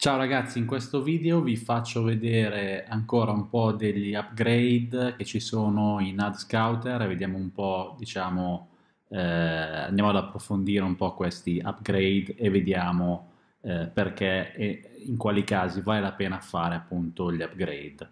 Ciao ragazzi, in questo video vi faccio vedere ancora un po' degli upgrade che ci sono in AdScouter e vediamo un po', diciamo, eh, andiamo ad approfondire un po' questi upgrade e vediamo eh, perché e in quali casi vale la pena fare appunto gli upgrade.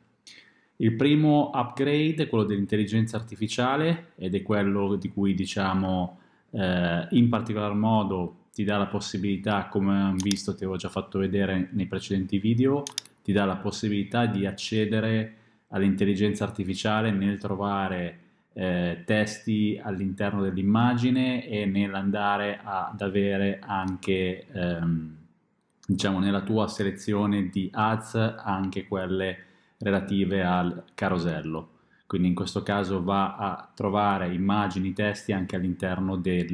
Il primo upgrade è quello dell'intelligenza artificiale ed è quello di cui diciamo eh, in particolar modo ti dà la possibilità, come abbiamo visto, ti avevo già fatto vedere nei precedenti video, ti dà la possibilità di accedere all'intelligenza artificiale nel trovare eh, testi all'interno dell'immagine e nell'andare ad avere anche ehm, diciamo nella tua selezione di ads anche quelle relative al carosello quindi in questo caso va a trovare immagini, testi anche all'interno dei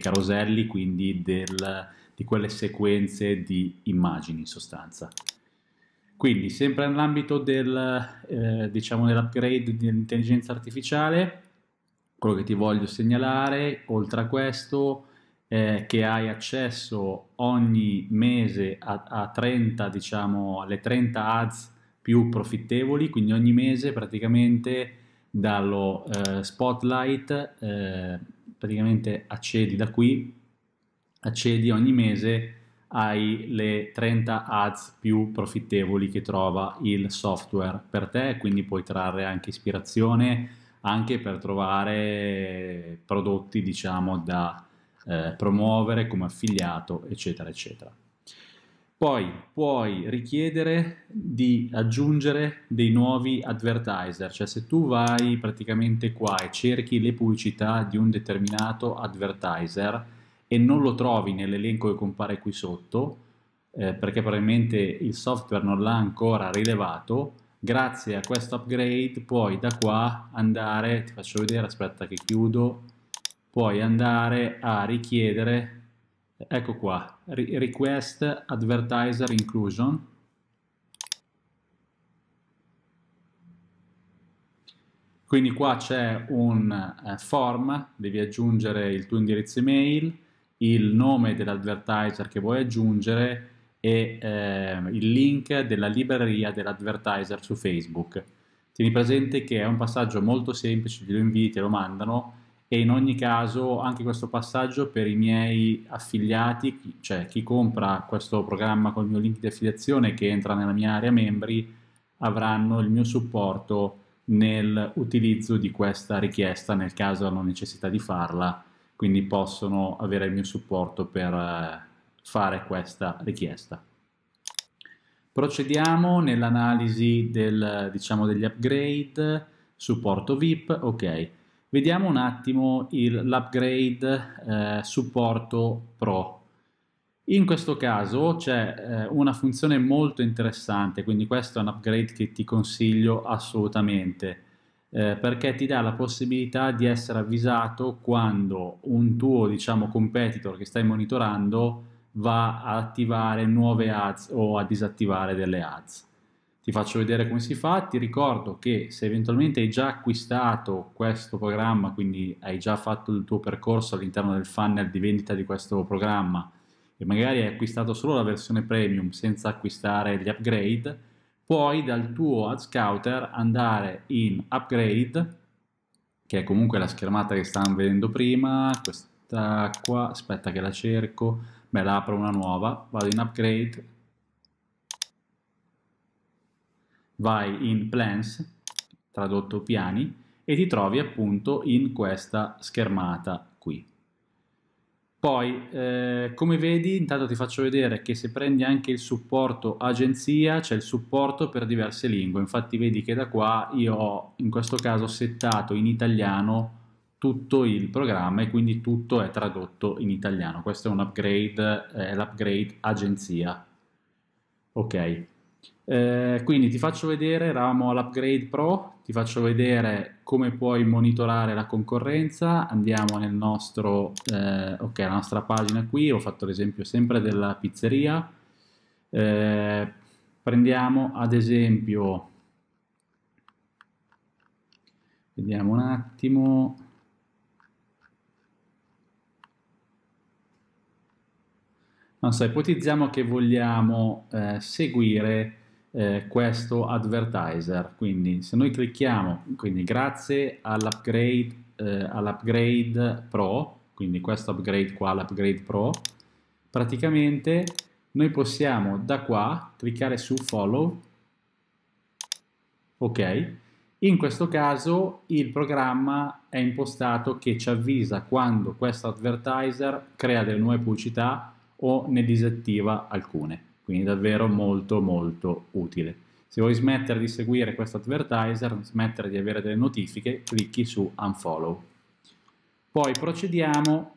caroselli, quindi del, di quelle sequenze di immagini in sostanza. Quindi sempre nell'ambito del, eh, diciamo dell'upgrade dell'intelligenza artificiale, quello che ti voglio segnalare, oltre a questo, è che hai accesso ogni mese a, a 30, diciamo, alle 30 ads più profittevoli, quindi ogni mese praticamente dallo eh, spotlight eh, praticamente accedi da qui, accedi ogni mese ai le 30 ads più profittevoli che trova il software per te, quindi puoi trarre anche ispirazione anche per trovare prodotti diciamo da eh, promuovere come affiliato eccetera eccetera. Poi puoi richiedere di aggiungere dei nuovi advertiser, cioè se tu vai praticamente qua e cerchi le pubblicità di un determinato advertiser e non lo trovi nell'elenco che compare qui sotto, eh, perché probabilmente il software non l'ha ancora rilevato, grazie a questo upgrade puoi da qua andare, ti faccio vedere, aspetta che chiudo, puoi andare a richiedere ecco qua, request advertiser inclusion, Quindi qua c'è un eh, form, devi aggiungere il tuo indirizzo email, il nome dell'advertiser che vuoi aggiungere e eh, il link della libreria dell'advertiser su Facebook. Tieni presente che è un passaggio molto semplice, glielo inviti e lo mandano, e in ogni caso anche questo passaggio per i miei affiliati, cioè chi compra questo programma con il mio link di affiliazione che entra nella mia area membri, avranno il mio supporto nell'utilizzo di questa richiesta nel caso hanno necessità di farla, quindi possono avere il mio supporto per eh, fare questa richiesta. Procediamo nell'analisi diciamo, degli upgrade, supporto VIP, ok. Vediamo un attimo l'upgrade eh, supporto pro. In questo caso c'è eh, una funzione molto interessante, quindi questo è un upgrade che ti consiglio assolutamente, eh, perché ti dà la possibilità di essere avvisato quando un tuo diciamo, competitor che stai monitorando va a attivare nuove ads o a disattivare delle ads ti faccio vedere come si fa, ti ricordo che se eventualmente hai già acquistato questo programma, quindi hai già fatto il tuo percorso all'interno del funnel di vendita di questo programma e magari hai acquistato solo la versione premium senza acquistare gli upgrade, puoi dal tuo Ad Scouter andare in upgrade, che è comunque la schermata che stavamo vedendo prima, questa qua, aspetta che la cerco, me la apro una nuova, vado in upgrade, vai in plans, tradotto piani, e ti trovi appunto in questa schermata qui. Poi, eh, come vedi, intanto ti faccio vedere che se prendi anche il supporto agenzia, c'è il supporto per diverse lingue. Infatti vedi che da qua io ho, in questo caso, settato in italiano tutto il programma e quindi tutto è tradotto in italiano. Questo è un upgrade, eh, l'upgrade agenzia. Ok. Eh, quindi ti faccio vedere, eravamo all'Upgrade Pro, ti faccio vedere come puoi monitorare la concorrenza, andiamo nel nostro, eh, ok, la nostra pagina qui, ho fatto l'esempio sempre della pizzeria, eh, prendiamo ad esempio, vediamo un attimo, non so, ipotizziamo che vogliamo eh, seguire eh, questo advertiser, quindi se noi clicchiamo, quindi grazie all'upgrade eh, all pro, quindi questo upgrade qua, l'upgrade pro, praticamente noi possiamo da qua cliccare su follow, ok, in questo caso il programma è impostato che ci avvisa quando questo advertiser crea delle nuove pubblicità o ne disattiva alcune. Quindi davvero molto molto utile. Se vuoi smettere di seguire questo advertiser, smettere di avere delle notifiche, clicchi su Unfollow. Poi procediamo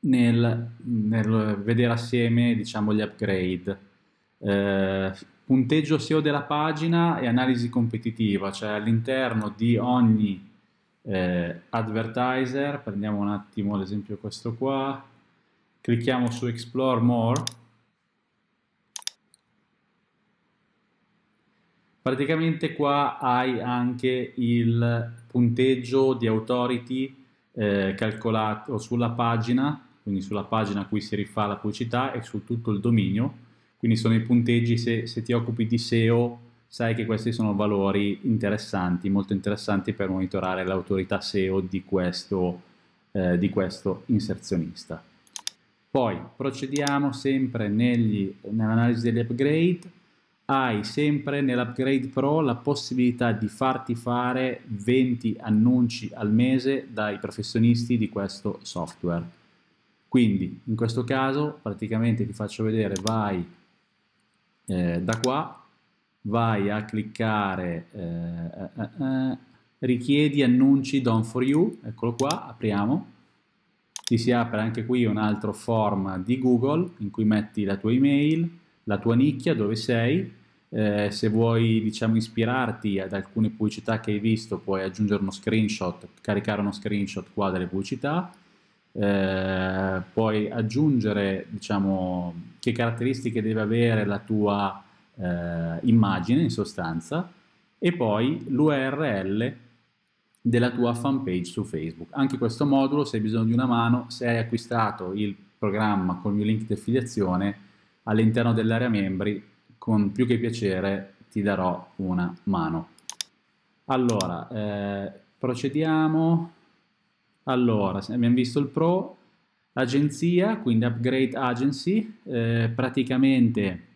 nel, nel vedere assieme diciamo, gli upgrade. Eh, punteggio SEO della pagina e analisi competitiva, cioè all'interno di ogni eh, advertiser, prendiamo un attimo l'esempio questo qua, clicchiamo su Explore More, praticamente qua hai anche il punteggio di authority eh, calcolato sulla pagina, quindi sulla pagina a cui si rifà la pubblicità e su tutto il dominio, quindi sono i punteggi se, se ti occupi di SEO sai che questi sono valori interessanti, molto interessanti per monitorare l'autorità SEO di questo, eh, di questo inserzionista. Poi procediamo sempre nell'analisi degli upgrade, hai sempre nell'upgrade pro la possibilità di farti fare 20 annunci al mese dai professionisti di questo software. Quindi in questo caso praticamente ti faccio vedere, vai eh, da qua, vai a cliccare eh, eh, eh, eh richiedi annunci done for you, eccolo qua, apriamo ti si apre anche qui un altro form di Google in cui metti la tua email, la tua nicchia, dove sei, eh, se vuoi diciamo, ispirarti ad alcune pubblicità che hai visto puoi aggiungere uno screenshot, caricare uno screenshot qua delle pubblicità, eh, puoi aggiungere diciamo, che caratteristiche deve avere la tua eh, immagine in sostanza e poi l'URL della tua fanpage su Facebook. Anche questo modulo, se hai bisogno di una mano, se hai acquistato il programma con il mio link di affiliazione all'interno dell'area membri, con più che piacere ti darò una mano. Allora, eh, procediamo. Allora, abbiamo visto il pro, agenzia, quindi upgrade agency, eh, praticamente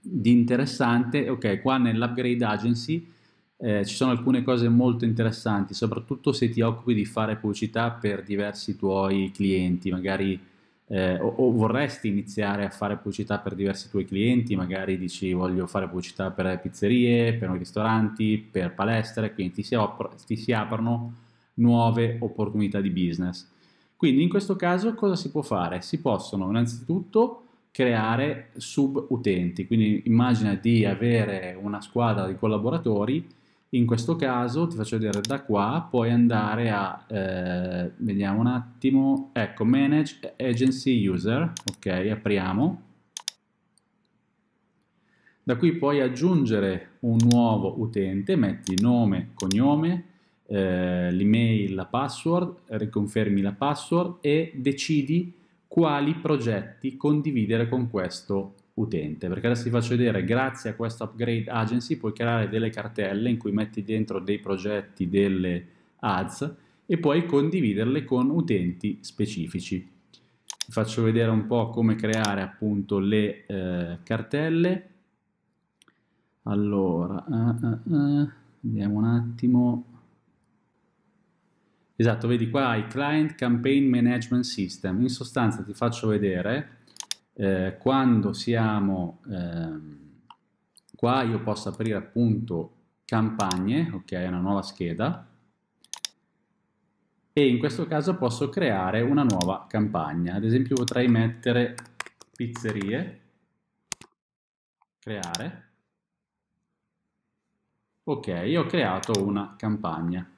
di interessante, ok, qua nell'upgrade agency eh, ci sono alcune cose molto interessanti, soprattutto se ti occupi di fare pubblicità per diversi tuoi clienti, magari eh, o, o, vorresti iniziare a fare pubblicità per diversi tuoi clienti, magari dici voglio fare pubblicità per pizzerie, per ristoranti, per palestre, quindi ti si, ti si aprono nuove opportunità di business. Quindi in questo caso cosa si può fare? Si possono innanzitutto creare sub utenti, quindi immagina di avere una squadra di collaboratori in questo caso ti faccio vedere da qua, puoi andare a, eh, vediamo un attimo, ecco, Manage Agency User, ok, apriamo. Da qui puoi aggiungere un nuovo utente, metti nome, cognome, eh, l'email, la password, riconfermi la password e decidi quali progetti condividere con questo utente utente perché adesso ti faccio vedere grazie a questa upgrade agency puoi creare delle cartelle in cui metti dentro dei progetti delle ads e puoi condividerle con utenti specifici ti faccio vedere un po' come creare appunto le eh, cartelle allora uh, uh, vediamo un attimo esatto vedi qua hai client campaign management system in sostanza ti faccio vedere eh, quando siamo ehm, qua io posso aprire appunto campagne, ok, una nuova scheda e in questo caso posso creare una nuova campagna, ad esempio potrei mettere pizzerie, creare, ok, ho creato una campagna.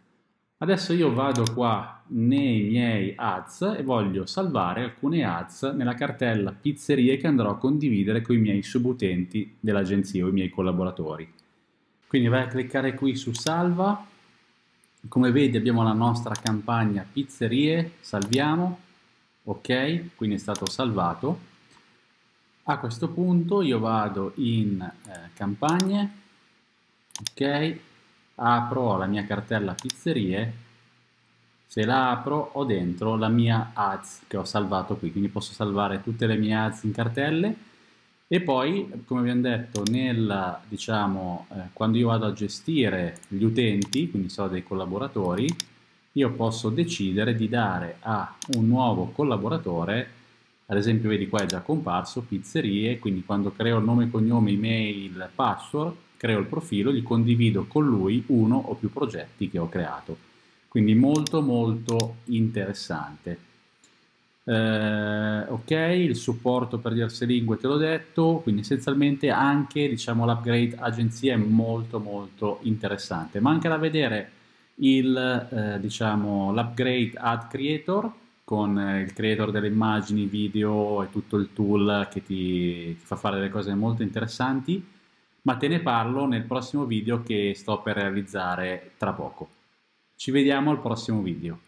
Adesso io vado qua nei miei ads e voglio salvare alcune ads nella cartella pizzerie che andrò a condividere con i miei subutenti dell'agenzia o i miei collaboratori. Quindi vai a cliccare qui su salva, come vedi abbiamo la nostra campagna pizzerie, salviamo, ok, quindi è stato salvato. A questo punto io vado in eh, campagne, ok, apro la mia cartella pizzerie, se la apro ho dentro la mia ads che ho salvato qui, quindi posso salvare tutte le mie ads in cartelle e poi, come abbiamo detto, nel, diciamo, eh, quando io vado a gestire gli utenti, quindi so dei collaboratori, io posso decidere di dare a un nuovo collaboratore ad esempio vedi qua è già comparso pizzerie, quindi quando creo il nome, cognome, email, password, creo il profilo, gli condivido con lui uno o più progetti che ho creato. Quindi molto molto interessante. Eh, ok, il supporto per diverse lingue te l'ho detto, quindi essenzialmente anche diciamo, l'upgrade agenzia è molto molto interessante. Manca da vedere l'upgrade eh, diciamo, ad creator, con eh, il creator delle immagini, video e tutto il tool che ti, ti fa fare delle cose molto interessanti, ma te ne parlo nel prossimo video che sto per realizzare tra poco. Ci vediamo al prossimo video.